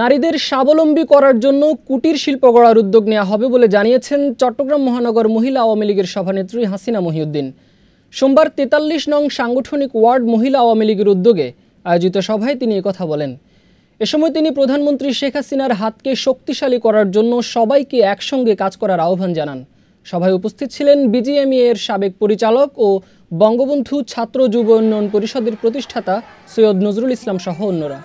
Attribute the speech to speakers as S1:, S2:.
S1: নারীদের স্বাবলম্বী করার জন্য কুটির শিল্প গড়ার উদ্যোগ নেওয়া হবে বলে জানিয়েছেন চট্টগ্রাম মহানগর মহিলা আওয়ামী লীগের সভানেত্রী হাসিনা মহিউদ্দিন সোমবার তেতাল্লিশ নং সাংগঠনিক ওয়ার্ড মহিলা আওয়ামী লীগের উদ্যোগে আয়োজিত সভায় তিনি কথা বলেন এ সময় তিনি প্রধানমন্ত্রী শেখ হাসিনার হাতকে শক্তিশালী করার জন্য সবাইকে একসঙ্গে কাজ করার আহ্বান জানান সভায় উপস্থিত ছিলেন বিজিএমইএ এর সাবেক পরিচালক ও বঙ্গবন্ধু ছাত্র যুব উন্নয়ন পরিষদের প্রতিষ্ঠাতা সৈয়দ নজরুল ইসলাম সহ অন্যরা